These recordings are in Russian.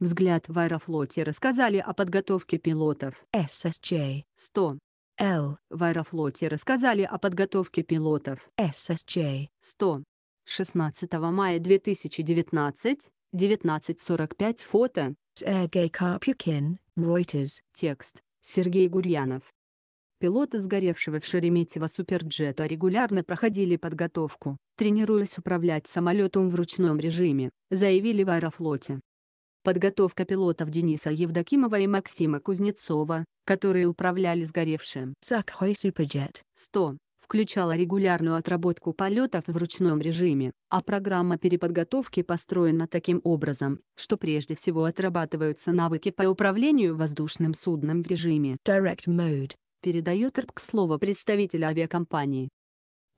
Взгляд в аэрофлоте рассказали о подготовке пилотов. ССЧ. 100. Л. В аэрофлоте рассказали о подготовке пилотов. ССЧ. 100. 16 мая 2019, 19.45 фото. Сергей Карпюкин, Reuters. Текст. Сергей Гурьянов. Пилоты сгоревшего в Шереметьево суперджета регулярно проходили подготовку, тренируясь управлять самолетом в ручном режиме, заявили в аэрофлоте. Подготовка пилотов Дениса Евдокимова и Максима Кузнецова, которые управляли сгоревшим Сакхой Суперджет 100, включала регулярную отработку полетов в ручном режиме, а программа переподготовки построена таким образом, что прежде всего отрабатываются навыки по управлению воздушным судном в режиме Direct Mode, передает РПК слово представителя авиакомпании.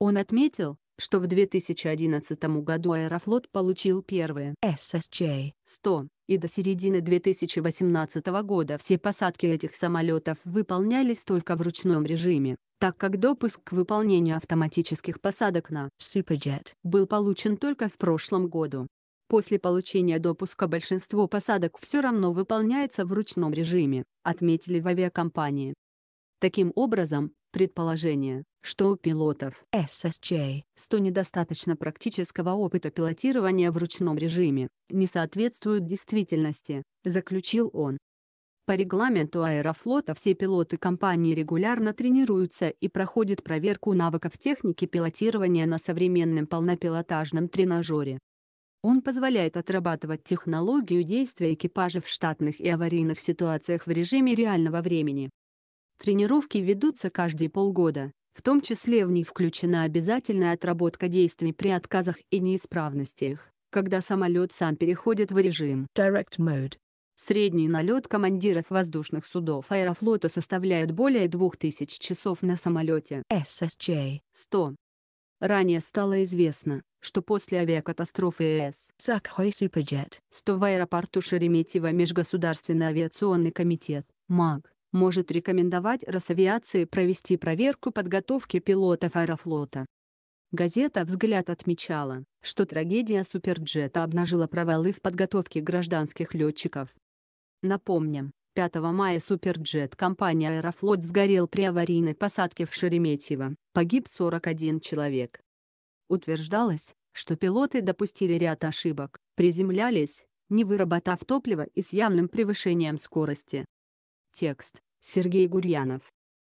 Он отметил, что в 2011 году Аэрофлот получил первые ssj 100 и до середины 2018 года все посадки этих самолетов выполнялись только в ручном режиме, так как допуск к выполнению автоматических посадок на Superjet был получен только в прошлом году. После получения допуска большинство посадок все равно выполняется в ручном режиме, отметили в авиакомпании. Таким образом, предположение, что у пилотов SSJ, что недостаточно практического опыта пилотирования в ручном режиме, не соответствует действительности, заключил он. По регламенту аэрофлота все пилоты компании регулярно тренируются и проходят проверку навыков техники пилотирования на современном полнопилотажном тренажере. Он позволяет отрабатывать технологию действия экипажа в штатных и аварийных ситуациях в режиме реального времени. Тренировки ведутся каждые полгода, в том числе в них включена обязательная отработка действий при отказах и неисправностях, когда самолет сам переходит в режим Direct Mode. Средний налет командиров воздушных судов аэрофлота составляет более 2000 часов на самолете SSJ-100. Ранее стало известно, что после авиакатастрофы ЕС Сакхой Суперджет 100 в аэропорту Шереметьево Межгосударственный авиационный комитет МАГ может рекомендовать Росавиации провести проверку подготовки пилотов Аэрофлота. Газета «Взгляд» отмечала, что трагедия суперджета обнажила провалы в подготовке гражданских летчиков. Напомним, 5 мая суперджет компании «Аэрофлот» сгорел при аварийной посадке в Шереметьево, погиб 41 человек. Утверждалось, что пилоты допустили ряд ошибок, приземлялись, не выработав топлива и с явным превышением скорости. Текст Сергей Гурьянов